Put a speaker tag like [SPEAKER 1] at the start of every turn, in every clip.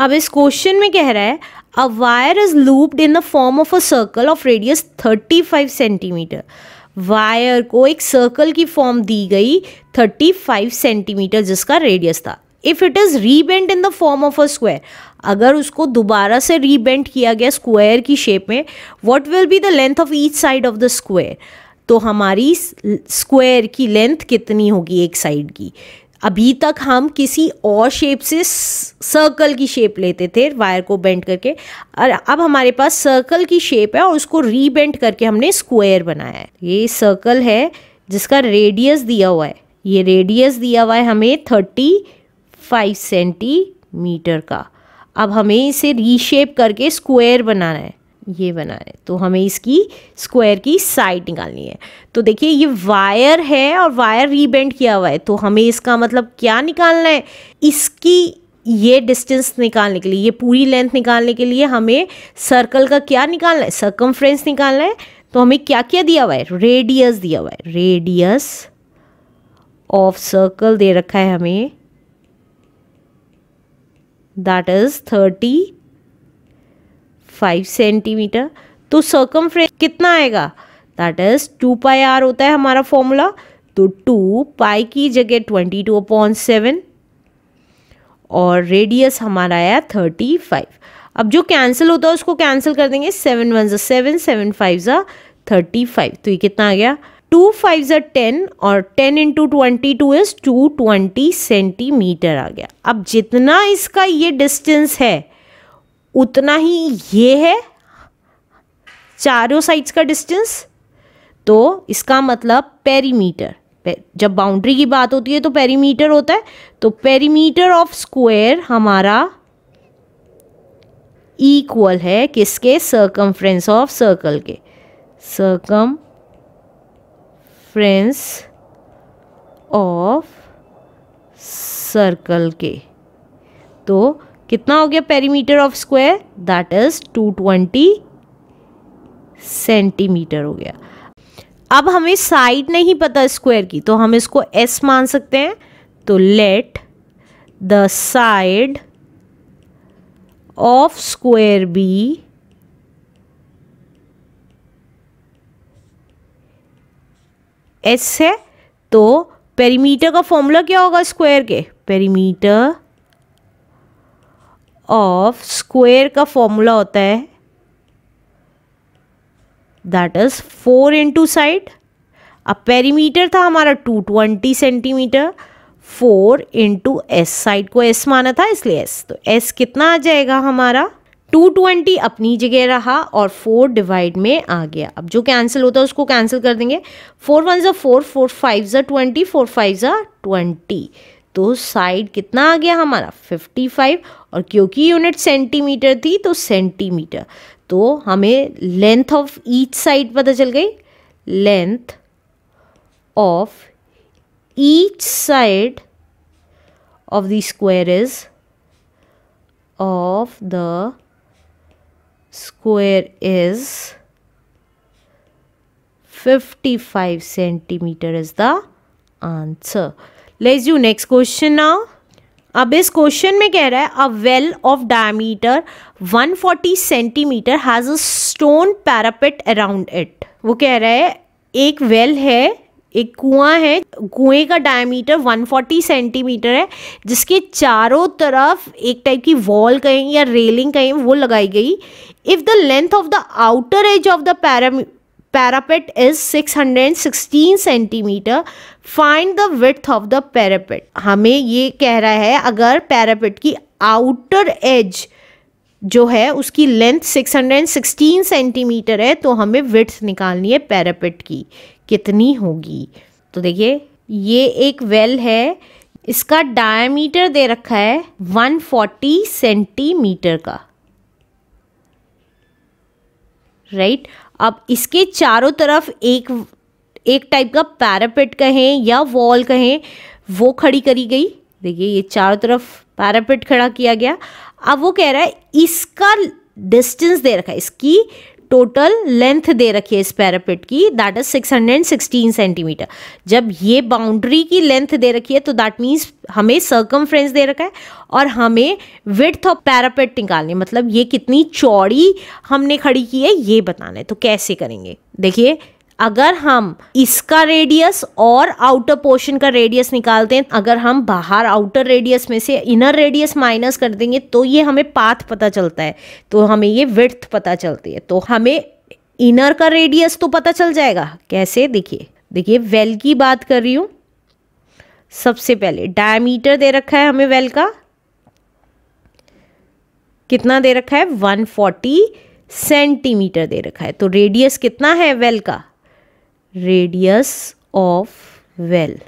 [SPEAKER 1] अब इस क्वेश्चन में कह रहा है a wire is looped in the form of a circle of radius 35 centimetre wire को एक सर्कल की फॉर्म दी गई 35 सेंटीमीटर जिसका रेडियस था if it is rebent in the form of a square अगर उसको दोबारा से रीबेंट किया गया स्क्वायर की शेप में what will be the length of each side of the square तो हमारी स्क्वायर की लेंथ कितनी होगी एक साइड की अभी तक हम किसी और शेप से सर्कल की शेप लेते थे वायर को बेंड करके और अब हमारे पास सर्कल की शेप है और उसको रीबेंड करके हमने स्क्वायर बनाया है ये सर्कल है जिसका रेडियस दिया हुआ है ये रेडियस दिया हुआ है हमें थर्टी फाइव सेंटीमीटर का अब हमें इसे रीशेप करके स्क्वायर बनाना है ये बना है तो हमें इसकी स्क्वायर की साइड निकालनी है तो देखिए ये वायर है और वायर रीबेंड किया हुआ है तो हमें इसका मतलब क्या निकालना है इसकी ये डिस्टेंस निकालने के लिए ये पूरी लेंथ निकालने के लिए हमें सर्कल का क्या निकालना है सर्कमफ्रेंस निकालना है तो हमें क्या क्या दिया हुआ है रेडियस दिया हुआ है रेडियस ऑफ सर्कल दे रखा है हमें that is thirty five centimetre तो सर्कम कितना आएगा that is two pi r होता है हमारा फॉर्मूला तो टू पाई की जगह ट्वेंटी टू अपॉन सेवन और रेडियस हमारा आया थर्टी फाइव अब जो कैंसिल होता है उसको कैंसिल कर देंगे सेवन वन जो सेवन सेवन फाइव ज़ा थर्टी फाइव तो ये कितना आ गया टू फाइव ज़ा टेन और ten into twenty two is two twenty centimetre आ गया अब जितना इसका ये डिस्टेंस है उतना ही ये है चारों साइड्स का डिस्टेंस तो इसका मतलब पेरीमीटर जब बाउंड्री की बात होती है तो पेरीमीटर होता है तो पेरीमीटर ऑफ स्क्वायर हमारा इक्वल है किसके सर्कमफ्रेंस ऑफ सर्कल के सर्कम फ्रेंस ऑफ सर्कल के तो कितना हो गया perimeter of square that is 220 centimetre हो गया अब हमें साइड नहीं पता स्क्वायर की तो हम इसको एस मान सकते हैं तो let the side of square be s है तो पेरीमीटर का फॉर्मूला क्या होगा स्क्वायर के पेरीमीटर ऑफ स्क्वेयर का फॉर्मूला होता है that is four into side अब पेरीमीटर था हमारा two twenty centimetre four into s side को एस माना था इसलिए एस तो एस कितना आ जाएगा हमारा टू ट्वेंटी अपनी जगह रहा और फोर डिवाइड में आ गया अब जो कैंसिल होता है उसको कैंसिल कर देंगे फोर वन ज़ा फोर फोर फाइव ज़ा ट्वेंटी फोर फाइव ज़ा ट्वेंटी तो साइड कितना आ गया हमारा 55 और क्योंकि यूनिट सेंटीमीटर थी तो सेंटीमीटर तो हमें लेंथ ऑफ ईच साइड पता चल गई length of each side of the square is of the square is 55 centimetre is the answer let's you next question now अब इस क्वेश्चन में कह रहा है a well of diameter 140 centimetre has a stone parapet around it वो कह रहा है एक वेल है एक कुआं है कुएं का डायमीटर 140 सेंटीमीटर है जिसके चारों तरफ एक टाइप की वॉल कहें या रेलिंग कहें वो लगाई गई if the length of the outer edge of the parapet is 616 centimetre find the width of the parapet हमें ये कह रहा है अगर पैरापेट की आउटर एज जो है उसकी लेंथ 616 सेंटीमीटर है तो हमें विथ निकालनी है पैरापेट की कितनी होगी तो देखिए ये एक वेल है इसका डायमीटर दे रखा है 140 सेंटीमीटर का राइट अब इसके चारों तरफ एक एक टाइप का पैरापेट कहें या वॉल कहें वो खड़ी करी गई देखिए ये चारों तरफ पैरापेट खड़ा किया गया अब वो कह रहा है इसका डिस्टेंस दे रखा है इसकी टोटल लेंथ दे रखी है इस पैरापिट की दैट इज 616 सेंटीमीटर जब ये बाउंड्री की लेंथ दे रखी है तो दैट मीन्स हमें सर्कम दे रखा है और हमें विथ ऑफ पैरापिट निकालनी मतलब ये कितनी चौड़ी हमने खड़ी की है ये बताना है तो कैसे करेंगे देखिए अगर हम इसका रेडियस और आउटर पोर्शन का रेडियस निकालते हैं अगर हम बाहर आउटर रेडियस में से इनर रेडियस माइनस कर देंगे तो ये हमें पाथ पता चलता है तो हमें ये विर्थ पता चलती है तो हमें इनर का रेडियस तो पता चल जाएगा कैसे देखिए देखिए वेल की बात कर रही हूँ सबसे पहले डायमीटर दे रखा है हमें वेल का कितना दे रखा है 140 सेंटीमीटर दे रखा है तो रेडियस कितना है वेल का रेडियस ऑफ वेल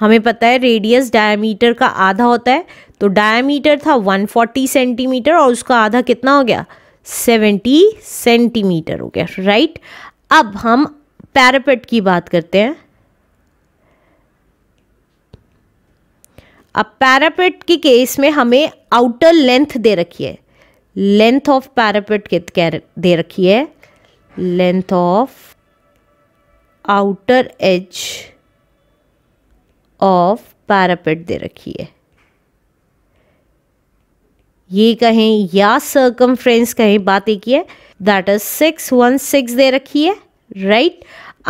[SPEAKER 1] हमें पता है रेडियस डायमीटर का आधा होता है तो डायमीटर था 140 सेंटीमीटर और उसका आधा कितना हो गया 70 सेंटीमीटर हो गया राइट अब हम पैरापेट की बात करते हैं अब पैरापेट के केस में हमें आउटर लेंथ दे रखी है लेंथ ऑफ पैरापेट दे रखी है length of outer edge of parapet दे रखी है ये कहें या सर्कमफ्रेंस कहें बात एक ही है that is six one six दे रखी है राइट right?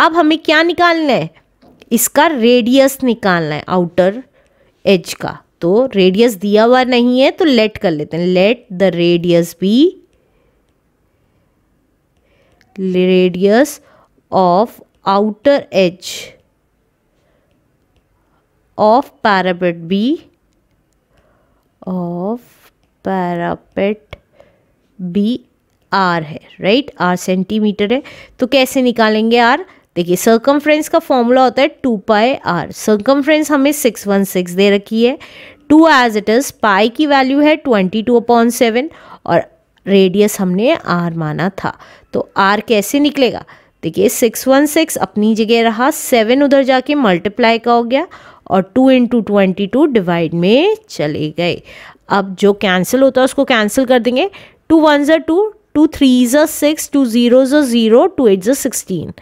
[SPEAKER 1] अब हमें क्या निकालना है इसका रेडियस निकालना है आउटर एज का तो रेडियस दिया हुआ नहीं है तो लेट कर लेते हैं let the radius be radius of outer edge of parapet be of parapet be r है राइट आर सेंटीमीटर है तो कैसे निकालेंगे आर देखिए सर्कमफ्रेंस का फॉर्मूला होता है टू पाई आर सर्कमफ्रेंस हमें सिक्स वन सिक्स दे रखी है two as it is pi की वैल्यू है ट्वेंटी टू अपॉन सेवन और रेडियस हमने आर माना था तो आर कैसे निकलेगा देखिए सिक्स वन सिक्स अपनी जगह रहा सेवन उधर जाके मल्टीप्लाई का हो गया और two into twenty two divide में चले गए अब जो कैंसिल होता है उसको कैंसिल कर देंगे टू वन ज़र टू टू थ्री ज़ा सिक्स टू ज़ीरो जो ज़ीरो टू एट जो सिक्सटीन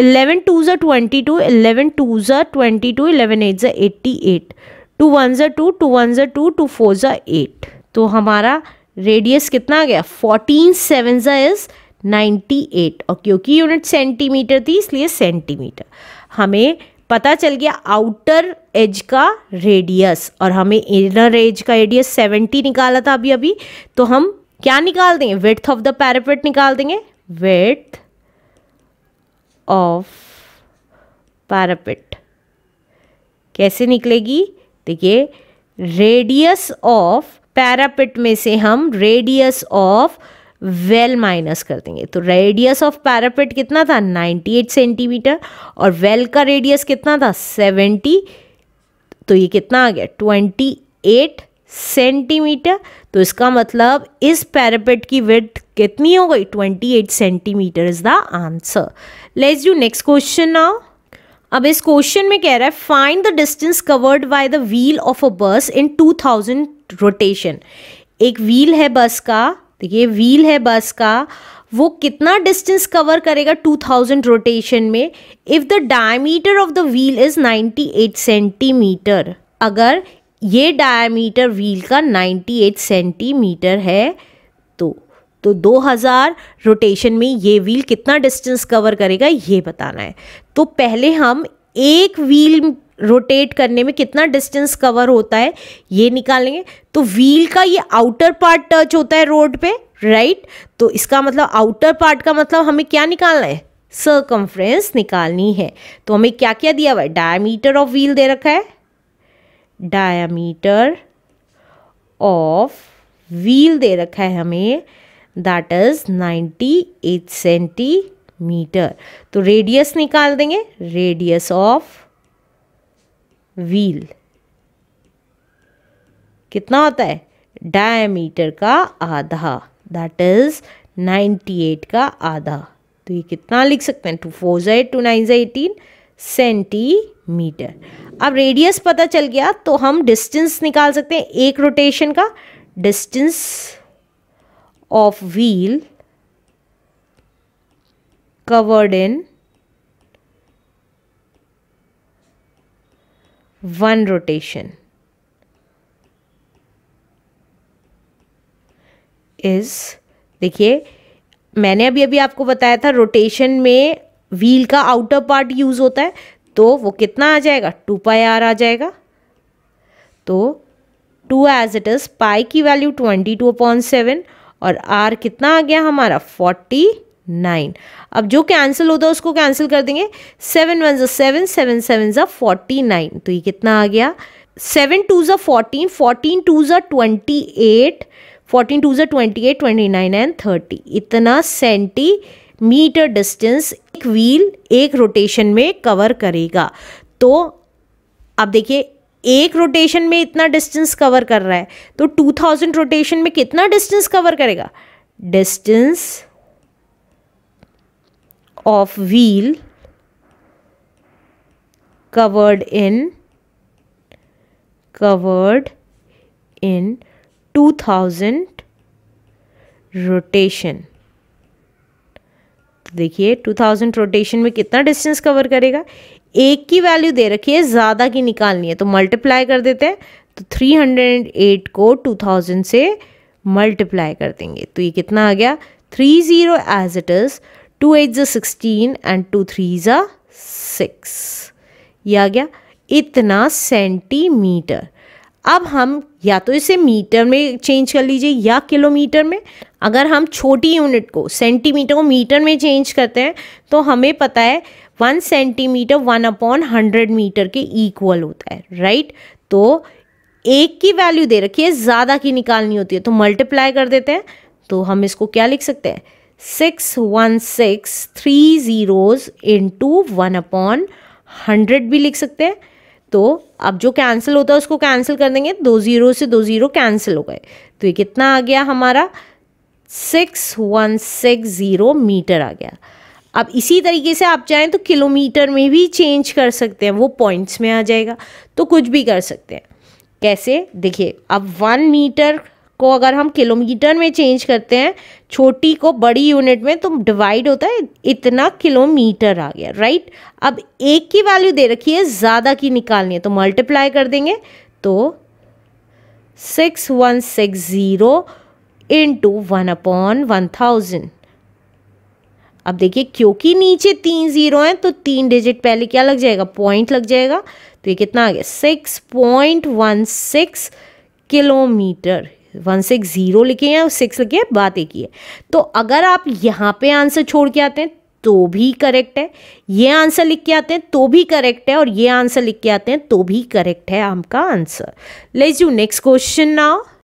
[SPEAKER 1] इलेवन टू ज़ा ट्वेंटी टू इलेवन टू जो ट्वेंटी टू इलेवन एट जो एट्टी एट टू वन जो टू टू वन जो टू टू फोर ज़ा एट तो हमारा रेडियस कितना आ गया फोर्टीन सेवन ज़ा इज़ 98 और क्योंकि यूनिट सेंटीमीटर थी इसलिए सेंटीमीटर हमें पता चल गया आउटर एज का रेडियस और हमें इनर एज का रेडियस 70 निकाला था अभी अभी तो हम क्या निकाल देंगे विथ ऑफ द पैरापेट निकाल देंगे विथ ऑफ पैरापेट कैसे निकलेगी देखिए रेडियस ऑफ पैरापेट में से हम रेडियस ऑफ वेल माइनस कर देंगे तो रेडियस ऑफ पैरापेट कितना था 98 सेंटीमीटर और वेल का रेडियस कितना था 70 तो ये कितना आ गया 28 सेंटीमीटर तो इसका मतलब इस पैरापेट की विथ कितनी हो गई 28 centimetre is the answer let's do next question now अब इस क्वेश्चन में कह रहा है find the distance covered by the wheel of a bus in 2000 rotation एक व्हील है बस का तो ये व्हील है बस का वो कितना डिस्टेंस कवर करेगा 2000 रोटेशन में if the diameter of the wheel is 98 centimetre अगर ये डायमीटर व्हील का 98 सेंटीमीटर है तो तो 2000 रोटेशन में ये व्हील कितना डिस्टेंस कवर करेगा ये बताना है तो पहले हम एक व्हील रोटेट करने में कितना डिस्टेंस कवर होता है ये निकालेंगे तो व्हील का ये आउटर पार्ट टच होता है रोड पे राइट right? तो इसका मतलब आउटर पार्ट का मतलब हमें क्या निकालना है सर्कम्फ्रेंस निकालनी है तो हमें क्या क्या दिया हुआ है डायमीटर ऑफ व्हील दे रखा है डायमीटर ऑफ व्हील दे रखा है हमें दैट इज 98 सेंटीमीटर तो रेडियस निकाल देंगे रेडियस ऑफ व्हील कितना होता है डायमीटर का आधा दैट इज 98 का आधा तो ये कितना लिख सकते हैं टू फोर जेड टू नाइन ज़ा एटीन सेंटीमीटर अब रेडियस पता चल गया तो हम डिस्टेंस निकाल सकते हैं एक रोटेशन का distance of wheel covered in one rotation is देखिए मैंने अभी अभी आपको बताया था रोटेशन में व्हील का आउटर पार्ट यूज होता है तो वो कितना आ जाएगा टू पाई आर आ जाएगा तो two as it is pi की value twenty two upon seven और आर कितना आ गया हमारा फोर्टी नाइन अब जो कैंसिल होता है उसको कैंसिल कर देंगे सेवन वन ज़ा सेवन सेवन सेवन ज़ा फोर्टी नाइन तो ये कितना आ गया सेवन टू ज़ा फोर्टीन फोर्टीन टू ज़ा ट्वेंटी एट फोर्टीन टू ज़ा twenty eight twenty nine and thirty इतना सेंटीमीटर डिस्टेंस एक व्हील एक रोटेशन में कवर करेगा तो अब देखिए एक रोटेशन में इतना डिस्टेंस कवर कर रहा है तो टू थाउजेंड रोटेशन में कितना डिस्टेंस कवर करेगा distance of wheel covered in covered in 2000 rotation देखिए 2000 रोटेशन में कितना डिस्टेंस कवर करेगा एक की वैल्यू दे रखी है ज़्यादा की निकालनी है तो मल्टीप्लाई कर देते हैं तो 308 को 2000 से मल्टीप्लाई कर देंगे तो ये कितना आ गया 30 as it is two eight ज़ा सिक्सटीन एंड टू थ्री ज़ा सिक्स ये आ गया इतना सेंटीमीटर अब हम या तो इसे मीटर में चेंज कर लीजिए या किलोमीटर में अगर हम छोटी यूनिट को सेंटीमीटर को मीटर में चेंज करते हैं तो हमें पता है one centimetre one upon hundred metre के इक्वल होता है राइट तो एक की वैल्यू दे रखी है ज़्यादा की निकालनी होती है तो मल्टीप्लाई कर देते हैं तो हम इसको क्या लिख सकते हैं six one six three zeros into one upon hundred भी लिख सकते हैं तो अब जो कैंसिल होता है उसको कैंसिल कर देंगे दो ज़ीरो से दो ज़ीरो कैंसिल हो गए तो ये कितना आ गया हमारा six one six zero metre आ गया अब इसी तरीके से आप चाहें तो किलोमीटर में भी चेंज कर सकते हैं वो पॉइंट्स में आ जाएगा तो कुछ भी कर सकते हैं कैसे देखिए अब वन मीटर को अगर हम किलोमीटर में चेंज करते हैं छोटी को बड़ी यूनिट में तो डिवाइड होता है इतना किलोमीटर आ गया राइट अब एक की वैल्यू दे रखी है ज़्यादा की निकालनी है तो मल्टीप्लाई कर देंगे तो six one six zero into one upon one thousand अब देखिए क्योंकि नीचे तीन ज़ीरो हैं तो तीन डिजिट पहले क्या लग जाएगा पॉइंट लग जाएगा तो ये कितना आ गया six point one six kilometre one six zero लिखे हैं और सिक्स लिखे हैं बात एक ही है तो अगर आप यहाँ पे आंसर छोड़ के आते हैं तो भी करेक्ट है ये आंसर लिख के आते हैं तो भी करेक्ट है और ये आंसर लिख के आते हैं तो भी करेक्ट है आपका answer let's you next question now